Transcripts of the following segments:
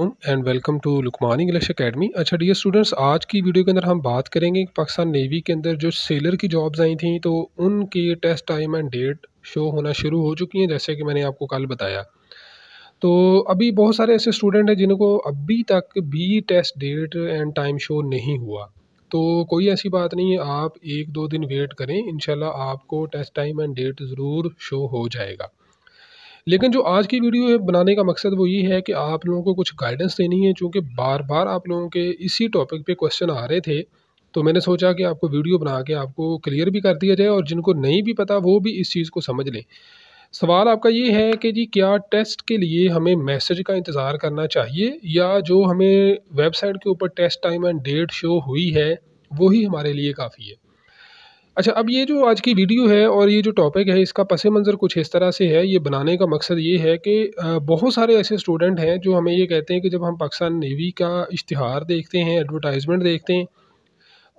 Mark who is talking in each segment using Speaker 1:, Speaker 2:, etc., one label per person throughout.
Speaker 1: and welcome to Lukman English academy अच्छा dear students आज की वीडियो के अंदर हम बात करेंगे पाकिस्तान नेवी के अंदर जो सेलर की जॉब्स आई थी तो उनके test time and date show होना शुरू हो चुकी हैं जैसे कि मैंने आपको कल बताया तो अभी बहुत सारे ऐसे स्टूडेंट हैं जिनको अभी तक भी test date and time show नहीं हुआ तो कोई ऐसी बात नहीं है आप एक दो दिन वेट करें इन आपको टेस्ट टाइम एंड डेट ज़रूर शो हो जाएगा लेकिन जो आज की वीडियो है बनाने का मकसद वो ये है कि आप लोगों को कुछ गाइडेंस देनी है चूँकि बार बार आप लोगों के इसी टॉपिक पर क्वेश्चन आ रहे थे तो मैंने सोचा कि आपको वीडियो बना के आपको क्लियर भी कर दिया जाए और जिनको नहीं भी पता वो भी इस चीज़ को समझ लें सवाल आपका ये है कि जी क्या टेस्ट के लिए हमें मैसेज का इंतज़ार करना चाहिए या जो हमें वेबसाइट के ऊपर test time and date show हुई है वही हमारे लिए काफ़ी है अच्छा अब ये जो आज की वीडियो है और ये जो टॉपिक है इसका पस मंज़र कुछ इस तरह से है ये बनाने का मकसद ये है कि बहुत सारे ऐसे स्टूडेंट हैं जो हमें ये कहते हैं कि जब हम पाकिस्तान नेवी का इश्तहार देखते हैं एडवर्टाइजमेंट देखते हैं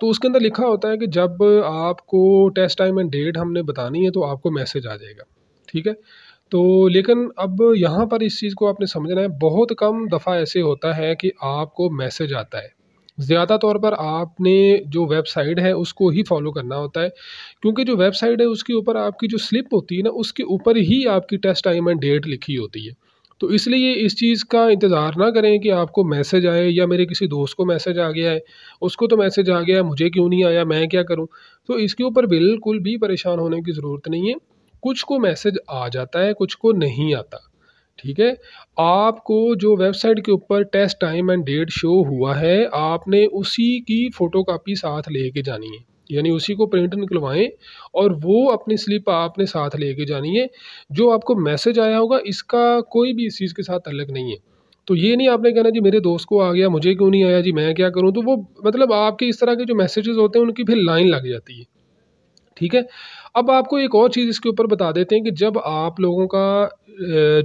Speaker 1: तो उसके अंदर लिखा होता है कि जब आपको टेस्ट टाइम एंड डेट हमने बतानी है तो आपको मैसेज आ जाएगा ठीक है तो लेकिन अब यहाँ पर इस चीज़ को आपने समझना है बहुत कम दफ़ा ऐसे होता है कि आपको मैसेज आता है ज़्यादा तौर पर आपने जो वेबसाइट है उसको ही फॉलो करना होता है क्योंकि जो वेबसाइट है उसके ऊपर आपकी जो स्लिप होती है ना उसके ऊपर ही आपकी टेस्ट टाइम एंड डेट लिखी होती है तो इसलिए इस चीज़ का इंतज़ार ना करें कि आपको मैसेज आए या मेरे किसी दोस्त को मैसेज आ गया है उसको तो मैसेज आ गया है मुझे क्यों नहीं आया मैं क्या करूं तो इसके ऊपर बिल्कुल भी परेशान होने की ज़रूरत नहीं है कुछ को मैसेज आ जाता है कुछ को नहीं आता ठीक है आपको जो वेबसाइट के ऊपर test time and date show हुआ है आपने उसी की फ़ोटो कापी साथ ले के जानी है यानी उसी को प्रिंट निकलवाएं और वो अपनी स्लिप आपने साथ ले के जानी है जो आपको मैसेज आया होगा इसका कोई भी इस चीज़ के साथ अलग नहीं है तो ये नहीं आपने कहना जी मेरे दोस्त को आ गया मुझे क्यों नहीं आया जी मैं क्या करूँ तो वो मतलब आपके इस तरह के जो मैसेजेस होते हैं उनकी फिर लाइन लग जाती है ठीक है अब आपको एक और चीज़ इसके ऊपर बता देते हैं कि जब आप लोगों का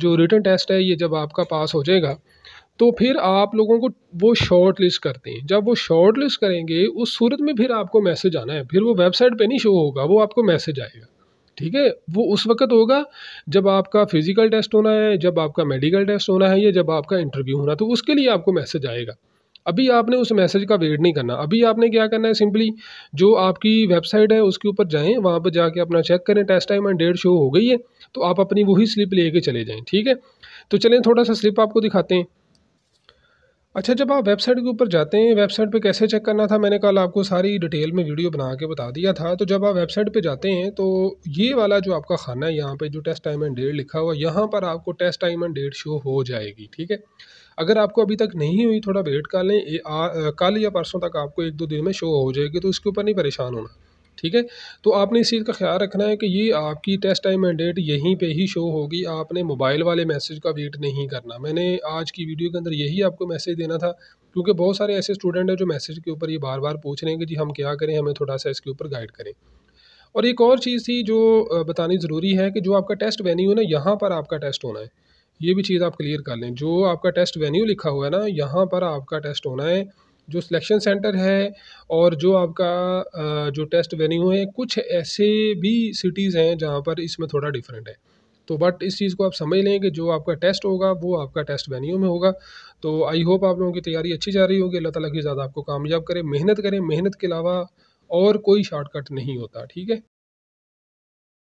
Speaker 1: जो रिटर्न टेस्ट है ये जब आपका पास हो जाएगा तो फिर आप लोगों को वो शॉर्ट लिस्ट करते हैं जब वो शॉर्ट लिस्ट करेंगे उस सूरत में फिर आपको मैसेज आना है फिर वो वेबसाइट पे नहीं शो होगा वो आपको मैसेज आएगा ठीक है वो उस वक्त होगा जब आपका फ़िज़िकल टेस्ट होना है जब आपका मेडिकल टेस्ट होना है या जब आपका इंटरव्यू होना तो उसके लिए आपको मैसेज आएगा अभी आपने उस मैसेज का वेट नहीं करना अभी आपने क्या करना है सिंपली जो आपकी वेबसाइट है उसके ऊपर जाएँ वहाँ पर जाके अपना चेक करें test time and date show हो गई है तो आप अपनी वही स्लिप लेके चले जाएँ ठीक है तो चलें थोड़ा सा स्लिप आपको दिखाते हैं अच्छा जब आप वेबसाइट के ऊपर जाते हैं वेबसाइट पे कैसे चेक करना था मैंने कल आपको सारी डिटेल में वीडियो बना के बता दिया था तो जब आप वेबसाइट पे जाते हैं तो ये वाला जो आपका खाना है यहाँ पे जो टेस्ट टाइम एंड डेट लिखा हुआ यहाँ पर आपको test time and date show हो जाएगी ठीक है अगर आपको अभी तक नहीं हुई थोड़ा वेट कर लें कल या परसों तक आपको एक दो दिन में शो हो जाएगी तो इसके ऊपर नहीं परेशान होना ठीक है तो आपने इस चीज़ का ख्याल रखना है कि ये आपकी टेस्ट टाइम एंड डेट यहीं पे ही शो होगी आपने मोबाइल वाले मैसेज का वेट नहीं करना मैंने आज की वीडियो के अंदर यही आपको मैसेज देना था क्योंकि बहुत सारे ऐसे स्टूडेंट हैं जो मैसेज के ऊपर ये बार बार पूछ रहे हैं कि जी हम क्या करें हमें थोड़ा सा इसके ऊपर गाइड करें और एक और चीज़ थी जो बतानी ज़रूरी है कि जो आपका टेस्ट वेन्यू है ना यहाँ पर आपका टेस्ट होना है ये भी चीज़ आप क्लियर कर लें जो आपका टेस्ट वेन्यू लिखा हुआ है ना यहाँ पर आपका टेस्ट होना है जो सिलेक्शन सेंटर है और जो आपका जो टेस्ट वेन्यू है कुछ ऐसे भी सिटीज़ हैं जहाँ पर इसमें थोड़ा डिफरेंट है तो बट इस चीज़ को आप समझ लें कि जो आपका टेस्ट होगा वो आपका टेस्ट वेन्यू में होगा तो आई होप आप लोगों की तैयारी अच्छी जा रही होगी अल्लाह ताला की ज़्यादा आपको कामयाब करें मेहनत करें मेहनत के अलावा और कोई शॉर्टकट नहीं होता ठीक है